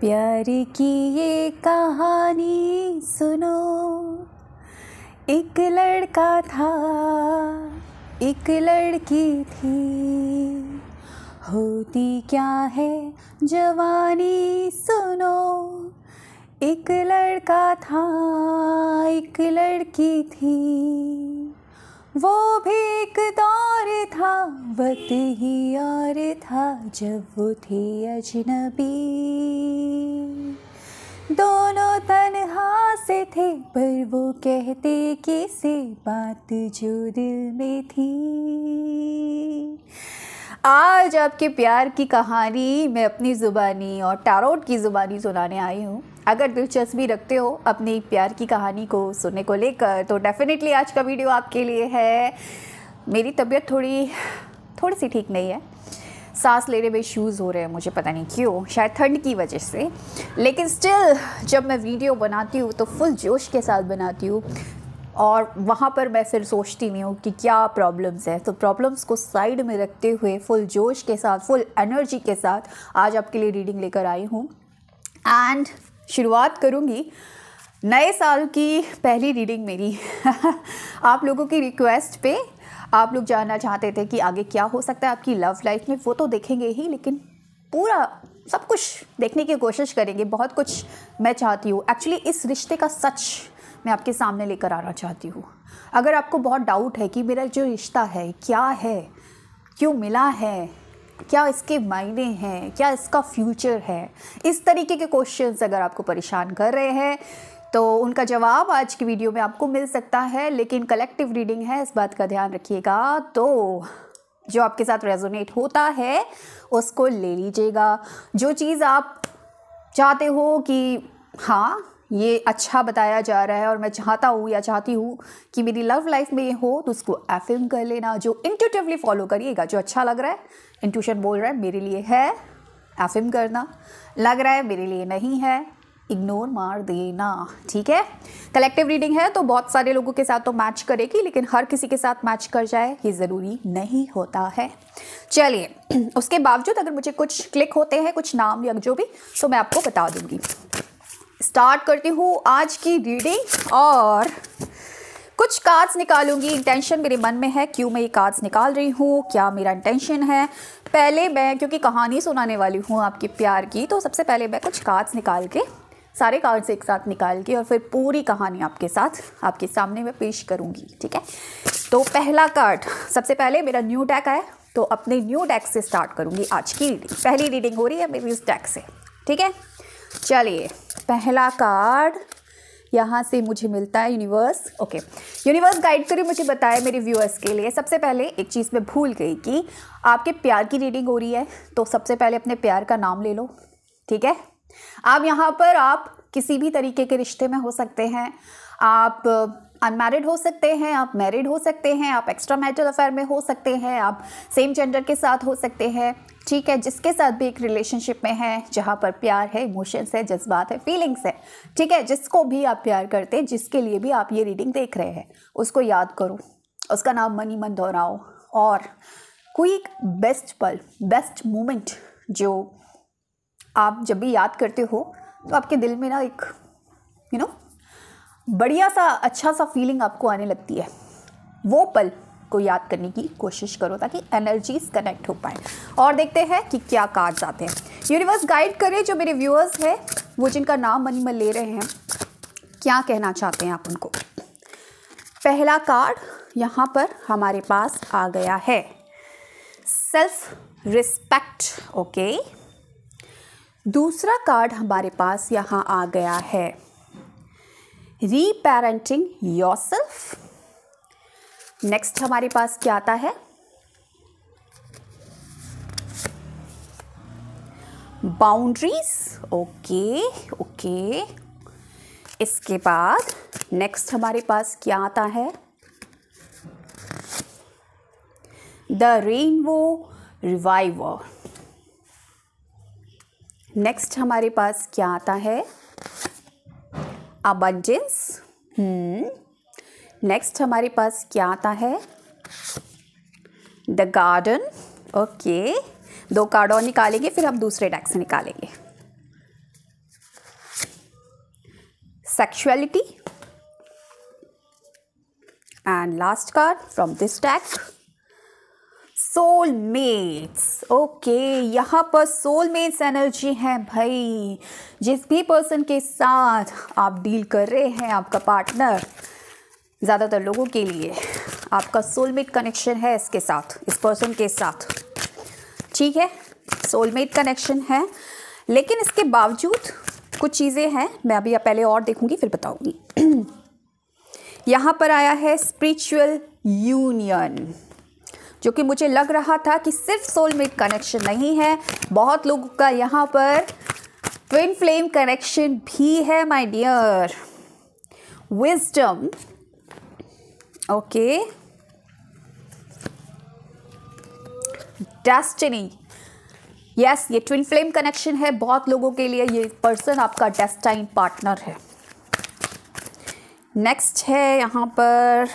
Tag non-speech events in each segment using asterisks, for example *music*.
प्यार की ये कहानी सुनो एक लड़का था एक लड़की थी होती क्या है जवानी सुनो एक लड़का था एक लड़की थी वो भी एक दौर था वक्त ही और था जब वो थी अजनबी दोनों तनहा से थे पर वो कहते किसे बात जो दिल में थी आज आपके प्यार की कहानी मैं अपनी ज़ुबानी और टारोट की ज़ुबानी सुनाने आई हूँ अगर दिलचस्पी रखते हो अपनी प्यार की कहानी को सुनने को लेकर तो डेफ़िनेटली आज का वीडियो आपके लिए है मेरी तबीयत थोड़ी थोड़ी सी ठीक नहीं है सांस लेने में शूज़ हो रहे हैं मुझे पता नहीं क्यों शायद ठंड की वजह से लेकिन स्टिल जब मैं वीडियो बनाती हूँ तो फुल जोश के साथ बनाती हूँ और वहाँ पर मैं फिर सोचती नहीं हूँ कि क्या प्रॉब्लम्स हैं तो प्रॉब्लम्स को साइड में रखते हुए फुल जोश के साथ फुल एनर्जी के साथ आज आपके लिए रीडिंग लेकर आई हूँ एंड शुरुआत करूँगी नए साल की पहली रीडिंग मेरी *laughs* आप लोगों की रिक्वेस्ट पे आप लोग जानना चाहते थे कि आगे क्या हो सकता है आपकी लव लाइफ में वो तो देखेंगे ही लेकिन पूरा सब कुछ देखने की कोशिश करेंगे बहुत कुछ मैं चाहती हूँ एक्चुअली इस रिश्ते का सच मैं आपके सामने लेकर आना चाहती हूँ अगर आपको बहुत डाउट है कि मेरा जो रिश्ता है क्या है क्यों मिला है क्या इसके मायने हैं क्या इसका फ्यूचर है इस तरीके के क्वेश्चंस अगर आपको परेशान कर रहे हैं तो उनका जवाब आज की वीडियो में आपको मिल सकता है लेकिन कलेक्टिव रीडिंग है इस बात का ध्यान रखिएगा तो जो आपके साथ रेजोनेट होता है उसको ले लीजिएगा जो चीज़ आप चाहते हो कि हाँ ये अच्छा बताया जा रहा है और मैं चाहता हूँ या चाहती हूँ कि मेरी लव लाइफ में ये हो तो उसको एफिम कर लेना जो इंटूटिवली फॉलो करिएगा जो अच्छा लग रहा है इंट्यूशन बोल रहा है मेरे लिए है एफिम करना लग रहा है मेरे लिए नहीं है इग्नोर मार देना ठीक है कलेक्टिव रीडिंग है तो बहुत सारे लोगों के साथ तो मैच करेगी लेकिन हर किसी के साथ मैच कर जाए ये ज़रूरी नहीं होता है चलिए *clears throat* उसके बावजूद अगर मुझे कुछ क्लिक होते हैं कुछ नाम या जो भी तो मैं आपको बता दूंगी स्टार्ट करती हूँ आज की रीडिंग और कुछ कार्ड्स निकालूंगी इंटेंशन मेरे मन में है क्यों मैं ये कार्ड्स निकाल रही हूँ क्या मेरा इंटेंशन है पहले मैं क्योंकि कहानी सुनाने वाली हूँ आपके प्यार की तो सबसे पहले मैं कुछ कार्ड्स निकाल के सारे कार्ड्स एक साथ निकाल के और फिर पूरी कहानी आपके साथ आपके सामने मैं पेश करूँगी ठीक है तो पहला कार्ड सबसे पहले मेरा न्यू डेक है तो अपने न्यू डेक से स्टार्ट करूँगी आज की रीडिंग पहली रीडिंग हो रही है मेरी उस डेक से ठीक है चलिए पहला कार्ड यहाँ से मुझे मिलता है यूनिवर्स ओके यूनिवर्स गाइड करिए मुझे बताया मेरे व्यूअर्स के लिए सबसे पहले एक चीज़ मैं भूल गई कि आपके प्यार की रीडिंग हो रही है तो सबसे पहले अपने प्यार का नाम ले लो ठीक है आप यहाँ पर आप किसी भी तरीके के रिश्ते में हो सकते हैं आप अनमैरिड हो सकते हैं आप मैरिड हो सकते हैं आप एक्स्ट्रा मैरिटल अफेयर में हो सकते हैं आप सेम जेंडर के साथ हो सकते हैं ठीक है जिसके साथ भी एक रिलेशनशिप में है जहाँ पर प्यार है इमोशंस है जज्बात है फीलिंग्स है ठीक है जिसको भी आप प्यार करते हैं जिसके लिए भी आप ये रीडिंग देख रहे हैं उसको याद करो उसका नाम मनी मन दोहराओ और कोई बेस्ट पल बेस्ट मोमेंट जो आप जब भी याद करते हो तो आपके दिल में ना एक यू you नो know, बढ़िया सा अच्छा सा फीलिंग आपको आने लगती है वो पल को याद करने की कोशिश करो ताकि एनर्जीज कनेक्ट हो पाए और देखते हैं कि क्या कार्ड्स आते हैं यूनिवर्स गाइड करे जो मेरे व्यूअर्स हैं वो जिनका नाम मनी ले रहे हैं क्या कहना चाहते हैं आप उनको पहला कार्ड यहाँ पर हमारे पास आ गया है सेल्फ रिस्पेक्ट ओके दूसरा कार्ड हमारे पास यहाँ आ गया है रीपेरेंटिंग योरसेल्फ नेक्स्ट हमारे पास क्या आता है बाउंड्रीज ओके ओके इसके बाद नेक्स्ट हमारे पास क्या आता है द रेनबो रिवाइवर नेक्स्ट हमारे पास क्या आता है अबंजेंस नेक्स्ट hmm. हमारे पास क्या आता है द गार्डन ओके दो कार्ड और निकालेंगे फिर हम दूसरे टैक्स से निकालेंगे sexuality and last card from this tax soulmates okay यहाँ पर सोलमेट्स एनर्जी है भाई जिस भी पर्सन के साथ आप डील कर रहे हैं आपका पार्टनर ज़्यादातर लोगों के लिए आपका सोलमेट कनेक्शन है इसके साथ इस पर्सन के साथ ठीक है सोलमेट कनेक्शन है लेकिन इसके बावजूद कुछ चीज़ें हैं मैं अभी पहले और देखूंगी फिर बताऊंगी *clears throat* यहाँ पर आया है स्पिरिचुअल यूनियन जो कि मुझे लग रहा था कि सिर्फ सोलमेट कनेक्शन नहीं है बहुत लोगों का यहाँ पर ट्विन फ्लेम कनेक्शन भी है my dear wisdom okay destiny yes ये ट्विन फ्लेम कनेक्शन है बहुत लोगों के लिए ये पर्सन आपका डेस्टाइन पार्टनर है नेक्स्ट है यहाँ पर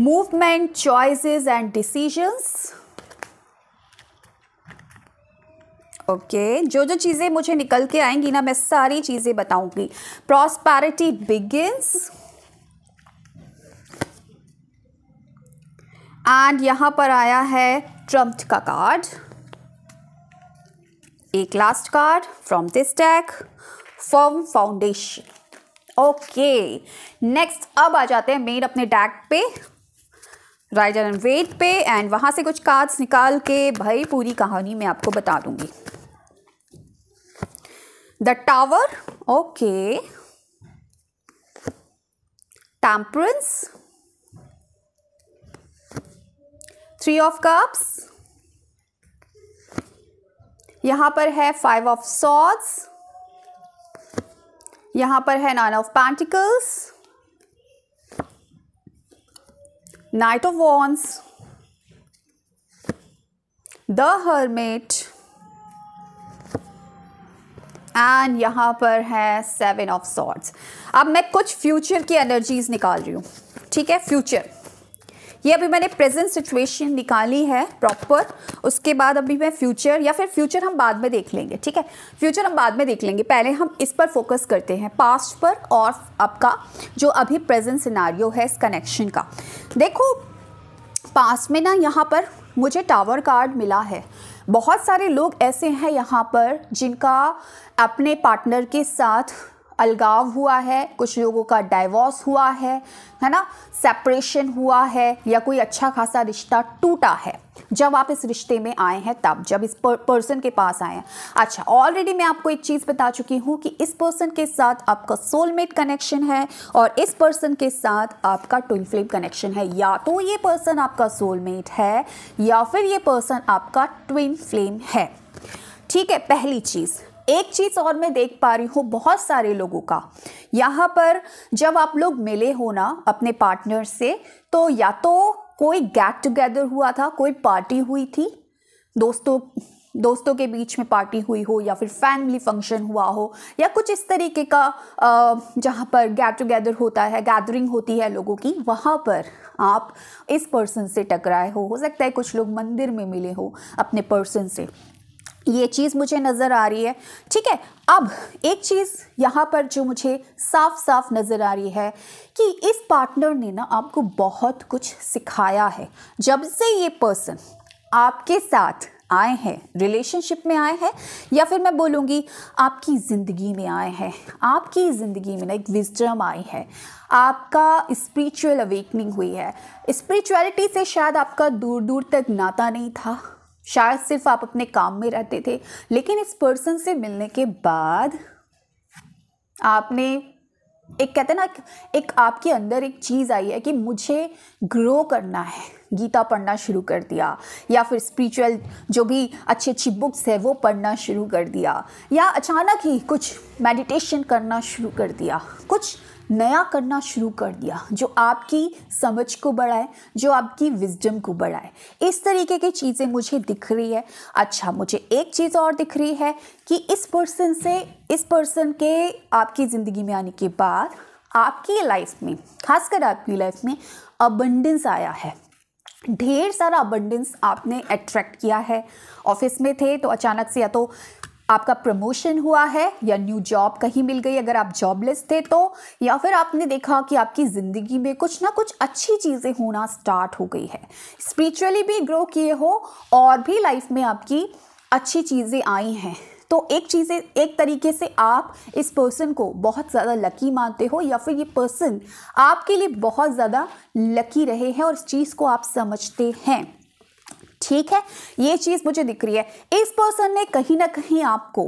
movement choices and decisions okay okay. जो जो चीज़ें मुझे निकल के आएंगी ना मैं सारी चीज़ें बताऊंगी प्रॉस्पैरिटी बिगिंस एंड यहाँ पर आया है ट्रम्प का कार्ड एक last card from this tag from foundation okay next अब आ जाते हैं मेन अपने डैक पे राइट एंड वेट पे एंड वहाँ से कुछ कार्ड्स निकाल के भाई पूरी कहानी मैं आपको बता दूंगी the tower okay temperance three of cups यहाँ पर है फाइव ऑफ सॉस यहाँ पर है nine of pentacles knight of wands the hermit and यहां पर है सेवन ऑफ सॉर्ट्स अब मैं कुछ फ्यूचर की एनर्जीज निकाल रही हूं ठीक है फ्यूचर ये अभी मैंने प्रेजेंट सिचुएशन निकाली है प्रॉपर उसके बाद अभी मैं फ्यूचर या फिर फ्यूचर हम बाद में देख लेंगे ठीक है फ्यूचर हम बाद में देख लेंगे पहले हम इस पर फोकस करते हैं पास्ट पर और आपका जो अभी प्रेजेंट सिनारियो है इस कनेक्शन का देखो पास में ना यहाँ पर मुझे टावर कार्ड मिला है बहुत सारे लोग ऐसे हैं यहाँ पर जिनका अपने पार्टनर के साथ अलगाव हुआ है कुछ लोगों का डाइवोर्स हुआ है है ना सेपरेशन हुआ है या कोई अच्छा खासा रिश्ता टूटा है जब आप इस रिश्ते में आए हैं तब जब इस पर्सन के पास आए हैं अच्छा ऑलरेडी मैं आपको एक चीज़ बता चुकी हूँ कि इस पर्सन के साथ आपका सोलमेट कनेक्शन है और इस पर्सन के साथ आपका ट्विन फ्लेम कनेक्शन है या तो ये पर्सन आपका सोलमेट है या फिर ये पर्सन आपका ट्विन फ्लेम है ठीक है पहली चीज़ एक चीज़ और मैं देख पा रही हूँ बहुत सारे लोगों का यहाँ पर जब आप लोग मिले हो ना अपने पार्टनर से तो या तो कोई गेट टुगेदर हुआ था कोई पार्टी हुई थी दोस्तों दोस्तों के बीच में पार्टी हुई हो या फिर फैमिली फंक्शन हुआ हो या कुछ इस तरीके का जहाँ पर गेट टुगेदर होता है गैदरिंग होती है लोगों की वहाँ पर आप इस पर्सन से टकराए हो हो सकता है कुछ लोग मंदिर में मिले हो अपने पर्सन से ये चीज़ मुझे नज़र आ रही है ठीक है अब एक चीज़ यहाँ पर जो मुझे साफ साफ नज़र आ रही है कि इस पार्टनर ने ना आपको बहुत कुछ सिखाया है जब से ये पर्सन आपके साथ आए हैं रिलेशनशिप में आए हैं या फिर मैं बोलूँगी आपकी ज़िंदगी में आए हैं आपकी ज़िंदगी में ना एक विजडम आई है आपका स्पिरिचुअल अवेकनिंग हुई है स्पिरिचुअलिटी से शायद आपका दूर दूर तक नाता नहीं था शायद सिर्फ आप अपने काम में रहते थे लेकिन इस पर्सन से मिलने के बाद आपने एक कहते ना एक आपके अंदर एक चीज़ आई है कि मुझे ग्रो करना है गीता पढ़ना शुरू कर दिया या फिर स्पिरिचुअल जो भी अच्छी अच्छी बुक्स है वो पढ़ना शुरू कर दिया या अचानक ही कुछ मेडिटेशन करना शुरू कर दिया कुछ नया करना शुरू कर दिया जो आपकी समझ को बढ़ाए जो आपकी विजडम को बढ़ाए इस तरीके की चीज़ें मुझे दिख रही है अच्छा मुझे एक चीज़ और दिख रही है कि इस पर्सन से इस पर्सन के आपकी ज़िंदगी में आने के बाद आपकी लाइफ में खासकर आपकी लाइफ में अबंडेंस आया है ढेर सारा अबंडेंस आपने अट्रैक्ट किया है ऑफिस में थे तो अचानक से या तो आपका प्रमोशन हुआ है या न्यू जॉब कहीं मिल गई अगर आप जॉबलेस थे तो या फिर आपने देखा कि आपकी ज़िंदगी में कुछ ना कुछ अच्छी चीज़ें होना स्टार्ट हो गई है स्पिरिचुअली भी ग्रो किए हो और भी लाइफ में आपकी अच्छी चीज़ें आई हैं तो एक चीज़ एक तरीके से आप इस पर्सन को बहुत ज़्यादा लकी मानते हो या फिर ये पर्सन आपके लिए बहुत ज़्यादा लकी रहे हैं और इस चीज़ को आप समझते हैं ठीक है ये चीज़ मुझे दिख रही है इस पर्सन ने कहीं ना कहीं आपको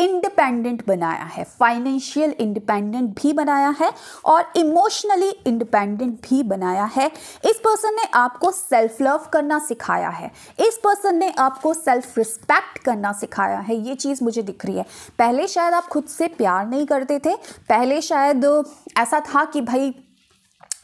इंडिपेंडेंट बनाया है फाइनेंशियल इंडिपेंडेंट भी बनाया है और इमोशनली इंडिपेंडेंट भी बनाया है इस पर्सन ने आपको सेल्फ लव करना सिखाया है इस पर्सन ने आपको सेल्फ रिस्पेक्ट करना सिखाया है ये चीज़ मुझे दिख रही है पहले शायद आप खुद से प्यार नहीं करते थे पहले शायद ऐसा था कि भाई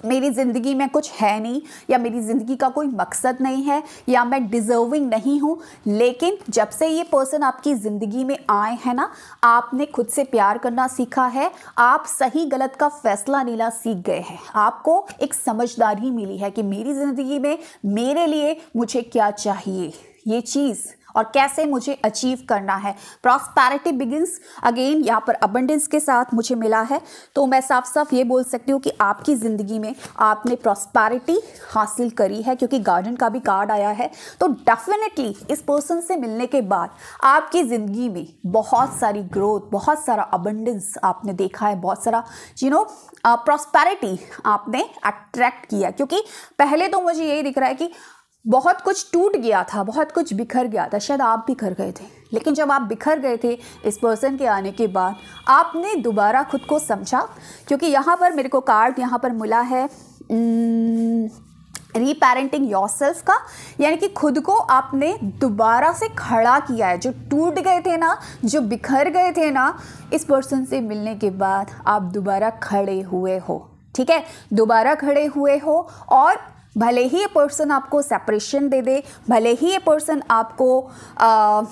मेरी ज़िंदगी में कुछ है नहीं या मेरी ज़िंदगी का कोई मकसद नहीं है या मैं डिज़र्विंग नहीं हूँ लेकिन जब से ये पर्सन आपकी ज़िंदगी में आए हैं ना आपने खुद से प्यार करना सीखा है आप सही गलत का फैसला लेना सीख गए हैं आपको एक समझदारी मिली है कि मेरी ज़िंदगी में मेरे लिए मुझे क्या चाहिए ये चीज़ और कैसे मुझे अचीव करना है प्रॉस्पैरिटी बिगिंस अगेन यहाँ पर अबंडेंस के साथ मुझे मिला है तो मैं साफ साफ ये बोल सकती हूँ कि आपकी ज़िंदगी में आपने प्रॉस्पैरिटी हासिल करी है क्योंकि गार्डन का भी कार्ड आया है तो डेफिनेटली इस पर्सन से मिलने के बाद आपकी ज़िंदगी में बहुत सारी ग्रोथ बहुत सारा अबंडेंस आपने देखा है बहुत सारा यू नो प्रॉस्पैरिटी आपने अट्रैक्ट किया क्योंकि पहले तो मुझे यही दिख रहा है कि बहुत कुछ टूट गया था बहुत कुछ बिखर गया था शायद आप बिखर गए थे लेकिन जब आप बिखर गए थे इस पर्सन के आने के बाद आपने दोबारा खुद को समझा क्योंकि यहाँ पर मेरे को कार्ड यहाँ पर मिला है रीपेरेंटिंग योर सेल्फ का यानी कि खुद को आपने दोबारा से खड़ा किया है जो टूट गए थे ना जो बिखर गए थे ना इस पर्सन से मिलने के बाद आप दोबारा खड़े हुए हो ठीक है दोबारा खड़े हुए हो और भले ही ये पर्सन आपको सेपरेशन दे दे भले ही ये पर्सन आपको आ,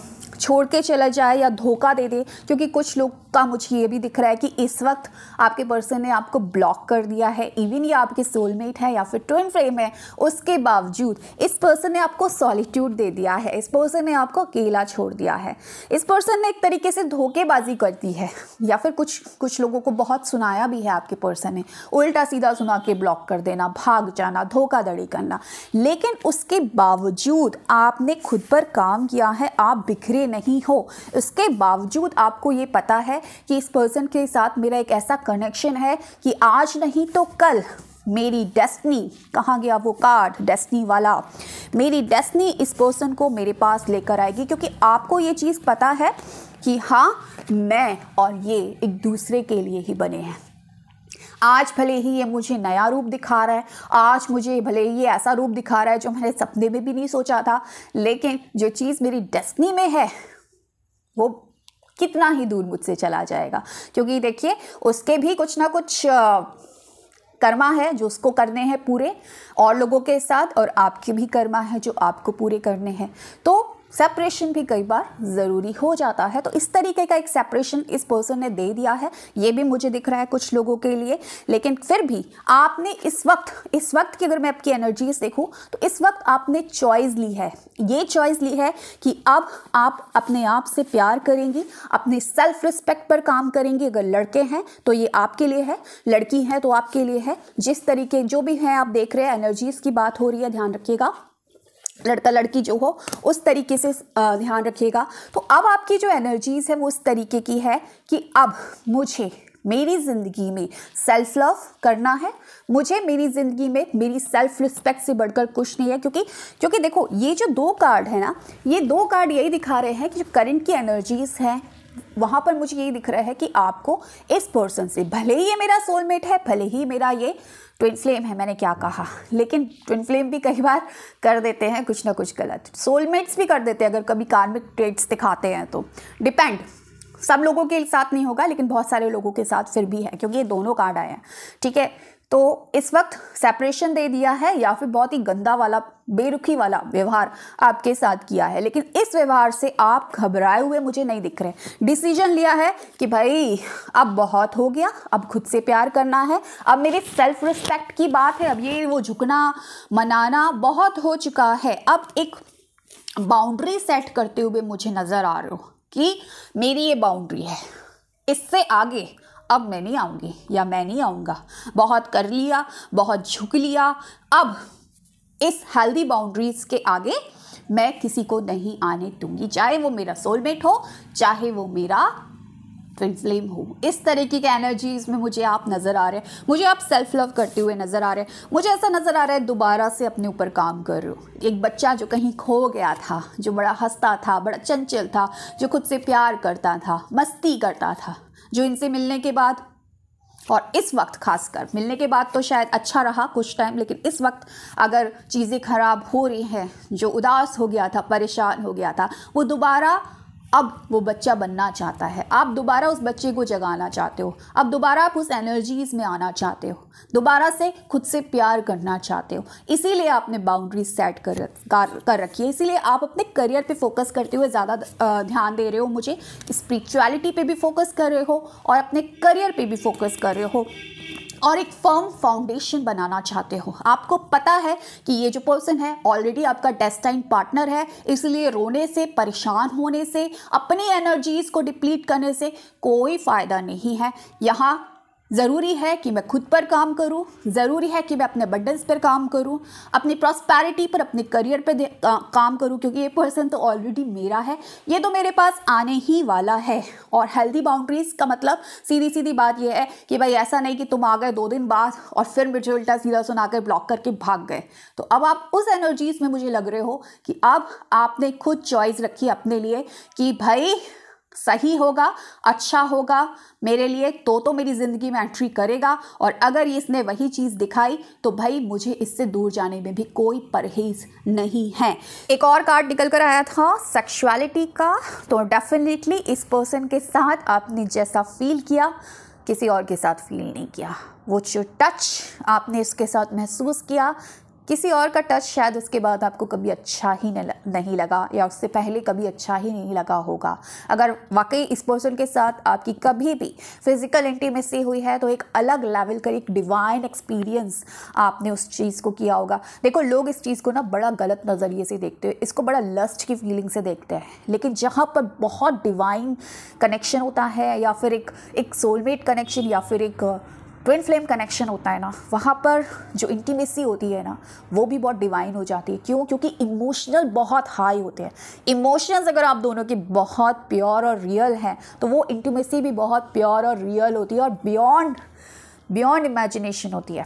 छोड़ के चला जाए या धोखा दे दे क्योंकि कुछ लोग का मुझे ये भी दिख रहा है कि इस वक्त आपके पर्सन ने आपको ब्लॉक कर दिया है इवन ये आपके सोलमेट है या फिर ट्विन फ्रेम है उसके बावजूद इस पर्सन ने आपको सॉलिट्यूड दे दिया है इस पर्सन ने आपको अकेला छोड़ दिया है इस पर्सन ने एक तरीके से धोखेबाजी कर दी है या फिर कुछ कुछ लोगों को बहुत सुनाया भी है आपके पर्सन ने उल्टा सीधा सुना के ब्लॉक कर देना भाग जाना धोखाधड़ी करना लेकिन उसके बावजूद आपने खुद पर काम किया है आप बिखरे नहीं हो उसके बावजूद आपको ये पता है कि इस पर्सन के साथ मेरा एक ऐसा कनेक्शन है कि आज नहीं तो कल मेरी डेस्टनी कहाँ गया वो कार्ड डेस्टनी वाला मेरी डेस्टनी इस पर्सन को मेरे पास लेकर आएगी क्योंकि आपको ये चीज़ पता है कि हाँ मैं और ये एक दूसरे के लिए ही बने हैं आज भले ही ये मुझे नया रूप दिखा रहा है आज मुझे भले ही ये ऐसा रूप दिखा रहा है जो मैंने सपने में भी नहीं सोचा था लेकिन जो चीज़ मेरी डेस्टनी में है वो कितना ही दूर मुझसे चला जाएगा क्योंकि देखिए उसके भी कुछ ना कुछ कर्मा है जो उसको करने हैं पूरे और लोगों के साथ और आपके भी कर्मा है जो आपको पूरे करने हैं तो सेपरेशन भी कई बार ज़रूरी हो जाता है तो इस तरीके का एक सेपरेशन इस पर्सन ने दे दिया है ये भी मुझे दिख रहा है कुछ लोगों के लिए लेकिन फिर भी आपने इस वक्त इस वक्त की अगर मैं आपकी एनर्जीज देखूं तो इस वक्त आपने चॉइस ली है ये चॉइस ली है कि अब आप अपने आप से प्यार करेंगी अपने सेल्फ रिस्पेक्ट पर काम करेंगी अगर लड़के हैं तो ये आपके लिए है लड़की हैं तो आपके लिए है जिस तरीके जो भी हैं आप देख रहे हैं एनर्जीज की बात हो रही है ध्यान रखिएगा लड़का लड़की जो हो उस तरीके से ध्यान रखिएगा तो अब आपकी जो एनर्जीज़ है वो उस तरीके की है कि अब मुझे मेरी ज़िंदगी में सेल्फ लव करना है मुझे मेरी ज़िंदगी में मेरी सेल्फ रिस्पेक्ट से बढ़कर कुछ नहीं है क्योंकि क्योंकि देखो ये जो दो कार्ड है ना ये दो कार्ड यही दिखा रहे हैं कि जो करंट की एनर्जीज़ हैं वहां पर मुझे यही दिख रहा है कि आपको इस पर्सन से भले ही ये मेरा सोलमेट है भले ही मेरा ये ट्विन फ्लेम है मैंने क्या कहा लेकिन ट्विन फ्लेम भी कई बार कर देते हैं कुछ ना कुछ गलत सोलमेट्स भी कर देते हैं अगर कभी कार्मिक ट्रेड्स दिखाते हैं तो डिपेंड सब लोगों के साथ नहीं होगा लेकिन बहुत सारे लोगों के साथ फिर भी है क्योंकि ये दोनों कार्ड आए हैं ठीक है तो इस वक्त सेपरेशन दे दिया है या फिर बहुत ही गंदा वाला बेरुखी वाला व्यवहार आपके साथ किया है लेकिन इस व्यवहार से आप घबराए हुए मुझे नहीं दिख रहे डिसीजन लिया है कि भाई अब बहुत हो गया अब खुद से प्यार करना है अब मेरी सेल्फ रिस्पेक्ट की बात है अब ये वो झुकना मनाना बहुत हो चुका है अब एक बाउंड्री सेट करते हुए मुझे नज़र आ रहे हो कि मेरी ये बाउंड्री है इससे आगे अब मैं नहीं आऊँगी या मैं नहीं आऊँगा बहुत कर लिया बहुत झुक लिया अब इस हेल्दी बाउंड्रीज़ के आगे मैं किसी को नहीं आने दूंगी चाहे वो मेरा सोलमेट हो चाहे वो मेरा ट्विन फ्लेम हो इस तरीके की एनर्जीज में मुझे आप नज़र आ रहे हैं मुझे आप सेल्फ लव करते हुए नज़र आ रहे हैं मुझे ऐसा नज़र आ रहा है दोबारा से अपने ऊपर काम कर रहे हो एक बच्चा जो कहीं खो गया था जो बड़ा हंसता था बड़ा चंचल था जो खुद से प्यार करता था मस्ती करता था जो इनसे मिलने के बाद और इस वक्त खासकर मिलने के बाद तो शायद अच्छा रहा कुछ टाइम लेकिन इस वक्त अगर चीज़ें खराब हो रही हैं जो उदास हो गया था परेशान हो गया था वो दोबारा अब वो बच्चा बनना चाहता है आप दोबारा उस बच्चे को जगाना चाहते हो अब दोबारा आप उस एनर्जीज़ में आना चाहते हो दोबारा से खुद से प्यार करना चाहते हो इसीलिए आपने बाउंड्री सेट कर कर रखी है इसीलिए आप अपने करियर पे फोकस करते हुए ज़्यादा ध्यान दे रहे हो मुझे स्पिरिचुअलिटी पे भी फोकस कर रहे हो और अपने करियर पे भी फोकस कर रहे हो और एक फर्म फाउंडेशन बनाना चाहते हो आपको पता है कि ये जो पर्सन है ऑलरेडी आपका डेस्टाइन पार्टनर है इसलिए रोने से परेशान होने से अपनी एनर्जीज को डिप्लीट करने से कोई फ़ायदा नहीं है यहाँ ज़रूरी है कि मैं खुद पर काम करूं ज़रूरी है कि मैं अपने बंडल्स पर काम करूं अपनी प्रॉस्पैरिटी पर अपने करियर पर काम करूं क्योंकि ये पर्सन तो ऑलरेडी मेरा है ये तो मेरे पास आने ही वाला है और हेल्दी बाउंड्रीज़ का मतलब सीधी सीधी बात ये है कि भाई ऐसा नहीं कि तुम आ गए दो दिन बाद और फिर मुझे उल्टा सीधा सुना कर ब्लॉक करके भाग गए तो अब आप उस एनर्जीज़ में मुझे लग रहे हो कि अब आपने खुद चॉइस रखी अपने लिए कि भाई सही होगा अच्छा होगा मेरे लिए तो तो मेरी ज़िंदगी में एंट्री करेगा और अगर इसने वही चीज़ दिखाई तो भाई मुझे इससे दूर जाने में भी कोई परहेज नहीं है एक और कार्ड निकल कर आया था सेक्सुअलिटी का तो डेफिनेटली इस पर्सन के साथ आपने जैसा फील किया किसी और के साथ फील नहीं किया वो जो टच आपने इसके साथ महसूस किया किसी और का टच शायद उसके बाद आपको कभी अच्छा ही नहीं लगा या उससे पहले कभी अच्छा ही नहीं लगा होगा अगर वाकई इस पर्सन के साथ आपकी कभी भी फिज़िकल इंटीमेसी हुई है तो एक अलग लेवल का एक डिवाइन एक्सपीरियंस आपने उस चीज़ को किया होगा देखो लोग इस चीज़ को ना बड़ा गलत नज़रिए से देखते हैं इसको बड़ा लस्ट की फीलिंग से देखते हैं लेकिन जहाँ पर बहुत डिवाइन कनेक्शन होता है या फिर एक एक सोलमेट कनेक्शन या फिर एक ट्विन फ्लेम कनेक्शन होता है ना वहाँ पर जो इंटीमेसी होती है ना वो भी बहुत डिवाइन हो जाती है क्यों क्योंकि इमोशनल बहुत हाई होते हैं इमोशंस अगर आप दोनों की बहुत प्योर और रियल हैं तो वो इंटीमेसी भी बहुत प्योर और रियल होती है और बियॉन्ड बियॉन्ड इमेजिनेशन होती है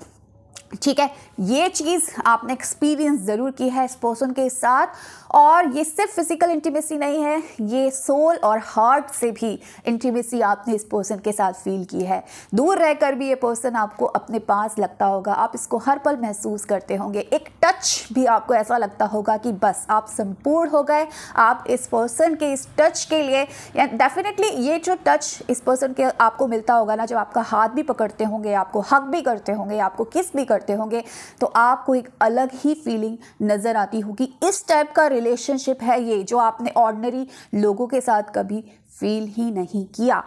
ठीक है ये चीज़ आपने एक्सपीरियंस ज़रूर की है इस पर्सन के साथ और ये सिर्फ फिजिकल इंटीमेसी नहीं है ये सोल और हार्ट से भी इंटीमेसी आपने इस पर्सन के साथ फील की है दूर रहकर भी ये पर्सन आपको अपने पास लगता होगा आप इसको हर पल महसूस करते होंगे एक टच भी आपको ऐसा लगता होगा कि बस आप संपूर्ण हो गए आप इस पर्सन के इस टच के लिए या डेफिनेटली ये जो टच इस पर्सन के आपको मिलता होगा ना जब आपका हाथ भी पकड़ते होंगे आपको हक भी करते होंगे आपको किस भी करते होंगे तो आपको एक अलग ही फीलिंग नज़र आती होगी इस टाइप का रिलेशनशिप है ये जो आपने ऑर्डनरी लोगों के साथ कभी फील ही नहीं किया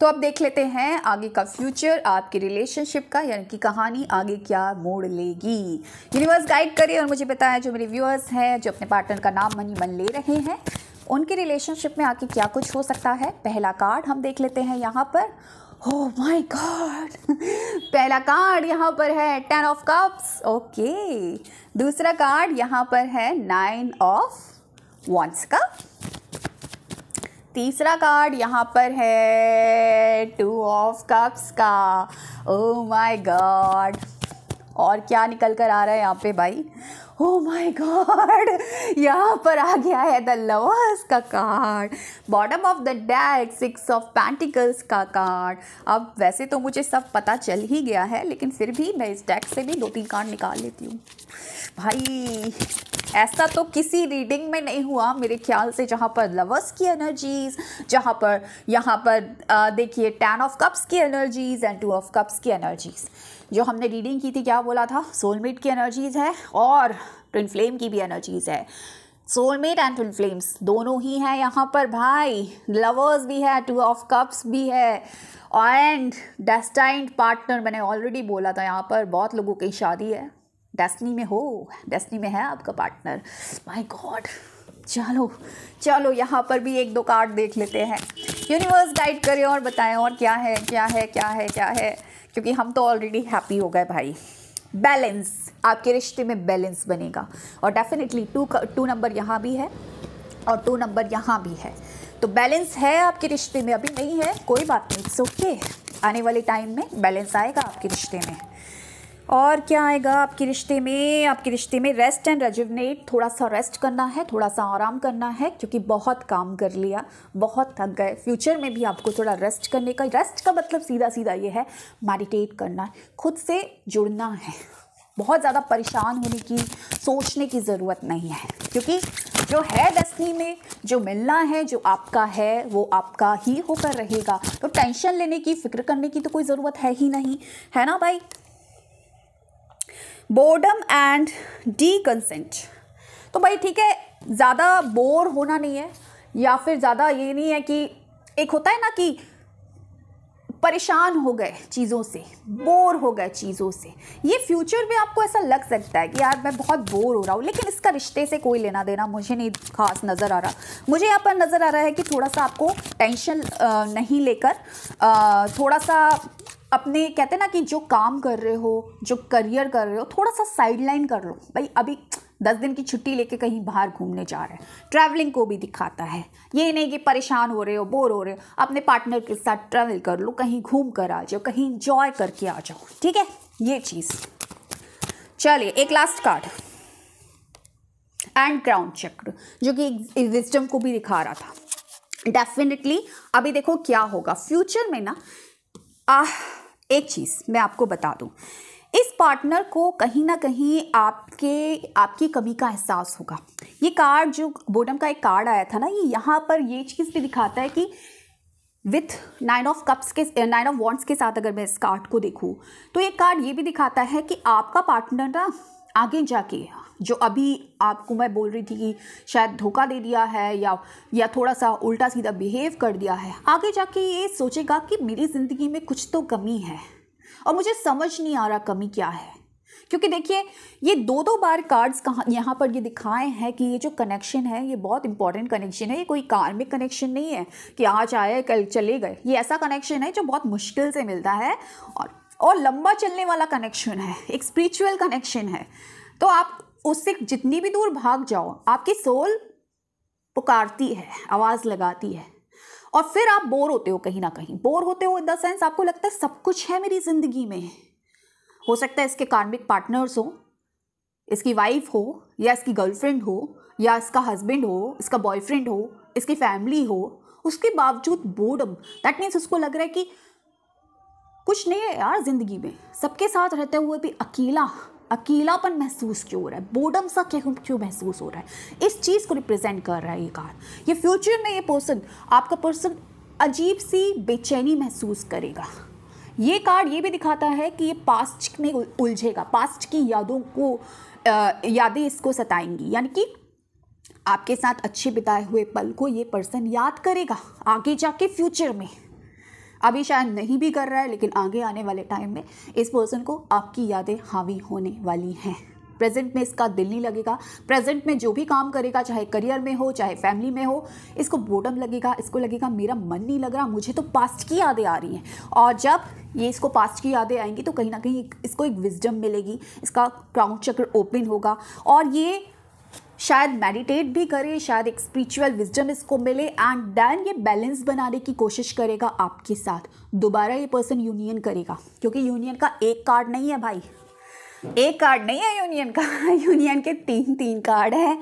तो अब देख लेते हैं आगे का फ्यूचर आपके रिलेशनशिप का यानी कि कहानी आगे क्या मोड़ लेगी यूनिवर्स गाइड करिए और मुझे बताएं जो मेरे व्यूअर्स हैं जो अपने पार्टनर का नाम मनी मन ले रहे हैं उनके रिलेशनशिप में आके क्या कुछ हो सकता है पहला कार्ड हम देख लेते हैं यहाँ पर ओ माय गॉड पहला कार्ड यहाँ पर है टेन ऑफ कप्स ओके दूसरा कार्ड यहाँ पर है नाइन ऑफ वॉन्ट्स का तीसरा कार्ड यहाँ पर है टू ऑफ कप्स का ओ माय गॉड और क्या निकल कर आ रहा है यहाँ पे भाई ओ माय गॉड यहाँ पर आ गया है द लवर्स का card bottom of the deck six of pentacles का कार्ड अब वैसे तो मुझे सब पता चल ही गया है लेकिन फिर भी मैं इस डैक से भी दो तीन कार्ड निकाल लेती हूँ भाई ऐसा तो किसी रीडिंग में नहीं हुआ मेरे ख्याल से जहाँ पर लवर्स की एनर्जीज जहाँ पर यहाँ पर देखिए टेन ऑफ कप्स की energies and two of cups की एनर्जीज जो हमने रीडिंग की थी क्या बोला था सोलमेट की एनर्जीज़ है और ट्विन फ्लेम की भी एनर्जीज़ है सोलमेट एंड ट्विन फ्लेम्स दोनों ही हैं यहाँ पर भाई लवर्स भी है टू ऑफ कप्स भी है एंड डेस्टाइंड पार्टनर मैंने ऑलरेडी बोला था यहाँ पर बहुत लोगों की शादी है डेस्टनी में हो डेस्टनी में है आपका पार्टनर माई गॉड चलो चलो यहाँ पर भी एक दो कार्ड देख लेते हैं यूनिवर्स गाइड करें और बताएं और क्या है क्या है क्या है क्या है क्योंकि हम तो ऑलरेडी हैप्पी हो गए भाई बैलेंस आपके रिश्ते में बैलेंस बनेगा और डेफिनेटली टू टू नंबर यहाँ भी है और टू नंबर यहाँ भी है तो बैलेंस है आपके रिश्ते में अभी नहीं है कोई बात नहीं इट्स ओके okay. आने वाले टाइम में बैलेंस आएगा आपके रिश्ते में और क्या आएगा आपके रिश्ते में आपके रिश्ते में रेस्ट एंड रेजुवनेट थोड़ा सा रेस्ट करना है थोड़ा सा आराम करना है क्योंकि बहुत काम कर लिया बहुत थक गए फ्यूचर में भी आपको थोड़ा रेस्ट करने का रेस्ट का मतलब सीधा सीधा ये है मेडिटेट करना है खुद से जुड़ना है बहुत ज़्यादा परेशान होने की सोचने की ज़रूरत नहीं है क्योंकि जो है डेस्टनी में जो मिलना है जो आपका है वो आपका ही होकर रहेगा तो टेंशन लेने की फ़िक्र करने की तो कोई ज़रूरत है ही नहीं है ना भाई बोर्डम एंड डी कंसेंट तो भाई ठीक है ज़्यादा बोर होना नहीं है या फिर ज़्यादा ये नहीं है कि एक होता है ना कि परेशान हो गए चीज़ों से बोर हो गए चीज़ों से ये फ्यूचर में आपको ऐसा लग सकता है कि यार मैं बहुत बोर हो रहा हूँ लेकिन इसका रिश्ते से कोई लेना देना मुझे नहीं खास नज़र आ रहा मुझे यहाँ पर नज़र आ रहा है कि थोड़ा सा आपको टेंशन नहीं लेकर थोड़ा सा अपने कहते हैं ना कि जो काम कर रहे हो जो करियर कर रहे हो थोड़ा सा साइडलाइन कर लो भाई अभी दस दिन की छुट्टी लेके कहीं बाहर घूमने जा रहे हैं ट्रैवलिंग को भी दिखाता है ये नहीं कि परेशान हो रहे हो बोर हो रहे हो अपने पार्टनर के साथ ट्रैवल कर लो कहीं घूम कर आ जाओ कहीं इंजॉय करके आ जाओ ठीक है ये चीज़ चलिए एक लास्ट कार्ड एंड क्राउन चक्र जो कि विजडम को भी दिखा रहा था डेफिनेटली अभी देखो क्या होगा फ्यूचर में ना आह एक चीज़ मैं आपको बता दूँ इस पार्टनर को कहीं ना कहीं आपके आपकी कमी का एहसास होगा ये कार्ड जो बोडम का एक कार्ड आया था ना ये यहाँ पर ये चीज़ भी दिखाता है कि विथ नाइन ऑफ कप्स के नाइन ऑफ वॉन्ट्स के साथ अगर मैं इस कार्ड को देखूँ तो ये कार्ड ये भी दिखाता है कि आपका पार्टनर ना आगे जाके जो अभी आपको मैं बोल रही थी कि शायद धोखा दे दिया है या या थोड़ा सा उल्टा सीधा बिहेव कर दिया है आगे जाके ये सोचेगा कि मेरी ज़िंदगी में कुछ तो कमी है और मुझे समझ नहीं आ रहा कमी क्या है क्योंकि देखिए ये दो दो बार कार्ड्स कहाँ यहाँ पर ये दिखाए हैं कि ये जो कनेक्शन है ये बहुत इंपॉर्टेंट कनेक्शन है ये कोई कार्मिक कनेक्शन नहीं है कि आज आए कल चले गए ये ऐसा कनेक्शन है जो बहुत मुश्किल से मिलता है और और लंबा चलने वाला कनेक्शन है एक स्पिरिचुअल कनेक्शन है तो आप उससे जितनी भी दूर भाग जाओ आपकी सोल पुकारती है आवाज़ लगाती है और फिर आप बोर होते हो कहीं ना कहीं बोर होते हो इन द सेंस आपको लगता है सब कुछ है मेरी ज़िंदगी में हो सकता है इसके कार्मिक पार्टनर्स हो इसकी वाइफ हो या इसकी गर्लफ्रेंड हो या इसका हस्बैंड हो इसका बॉयफ्रेंड हो इसकी फैमिली हो उसके बावजूद बोर्डम दैट मीन्स उसको लग रहा है कि कुछ नहीं है यार ज़िंदगी में सबके साथ रहते हुए भी अकेला अकेलापन महसूस क्यों हो रहा है बोर्डम सा क्यों क्यों महसूस हो रहा है इस चीज़ को रिप्रेजेंट कर रहा है ये कार्ड ये फ्यूचर में ये पर्सन आपका पर्सन अजीब सी बेचैनी महसूस करेगा ये कार्ड ये भी दिखाता है कि ये पास्ट में उलझेगा पास्ट की यादों को यादें इसको सताएंगी यानी कि आपके साथ अच्छे बिताए हुए पल को ये पर्सन याद करेगा आगे जाके फ्यूचर में अभी शायद नहीं भी कर रहा है लेकिन आगे आने वाले टाइम में इस पर्सन को आपकी यादें हावी होने वाली हैं प्रेजेंट में इसका दिल नहीं लगेगा प्रेजेंट में जो भी काम करेगा चाहे करियर में हो चाहे फैमिली में हो इसको बोटम लगेगा इसको लगेगा मेरा मन नहीं लग रहा मुझे तो पास्ट की यादें आ रही हैं और जब ये इसको पास्ट की यादें आएंगी तो कहीं ना कहीं इसको एक विजडम मिलेगी इसका क्राउन चक्र ओपन होगा और ये शायद मेडिटेट भी करे शायद एक स्पिरिचुअल विजडम इसको मिले एंड देन ये बैलेंस बनाने की कोशिश करेगा आपके साथ दोबारा ये पर्सन यूनियन करेगा क्योंकि यूनियन का एक कार्ड नहीं है भाई एक कार्ड नहीं है यूनियन का यूनियन *laughs* के तीन तीन कार्ड हैं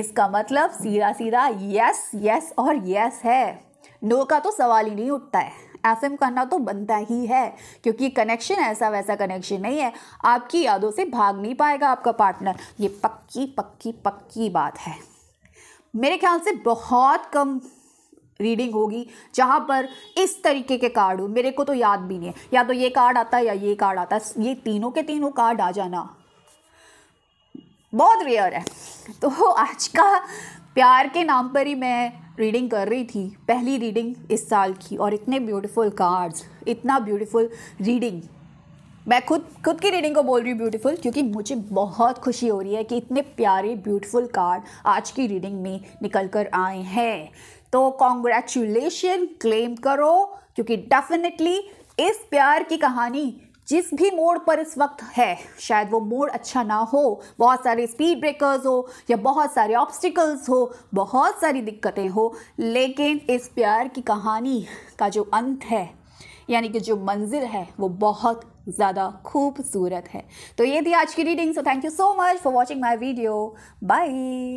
इसका मतलब सीधा सीधा यस यस और यस है नो का तो सवाल ही नहीं उठता है एफ करना तो बनता ही है क्योंकि कनेक्शन ऐसा वैसा कनेक्शन नहीं है आपकी यादों से भाग नहीं पाएगा आपका पार्टनर ये पक्की पक्की पक्की बात है मेरे ख्याल से बहुत कम रीडिंग होगी जहाँ पर इस तरीके के कार्ड हो मेरे को तो याद भी नहीं है या तो ये कार्ड आता है या ये कार्ड आता है ये तीनों के तीनों कार्ड आ जाना बहुत रेयर है तो आज का प्यार के नाम पर ही मैं रीडिंग कर रही थी पहली रीडिंग इस साल की और इतने ब्यूटीफुल कार्ड्स इतना ब्यूटीफुल रीडिंग मैं खुद खुद की रीडिंग को बोल रही हूँ ब्यूटीफुल क्योंकि मुझे बहुत खुशी हो रही है कि इतने प्यारे ब्यूटीफुल कार्ड आज की रीडिंग में निकल कर आए हैं तो कॉन्ग्रेचुलेशन क्लेम करो क्योंकि डेफिनेटली इस प्यार की कहानी जिस भी मोड़ पर इस वक्त है शायद वो मोड़ अच्छा ना हो बहुत सारे स्पीड ब्रेकर्स हो या बहुत सारे ऑब्स्टिकल्स हो बहुत सारी दिक्कतें हो लेकिन इस प्यार की कहानी का जो अंत है यानी कि जो मंजिल है वो बहुत ज़्यादा खूबसूरत है तो ये थी आज की reading so thank you so much for watching my video bye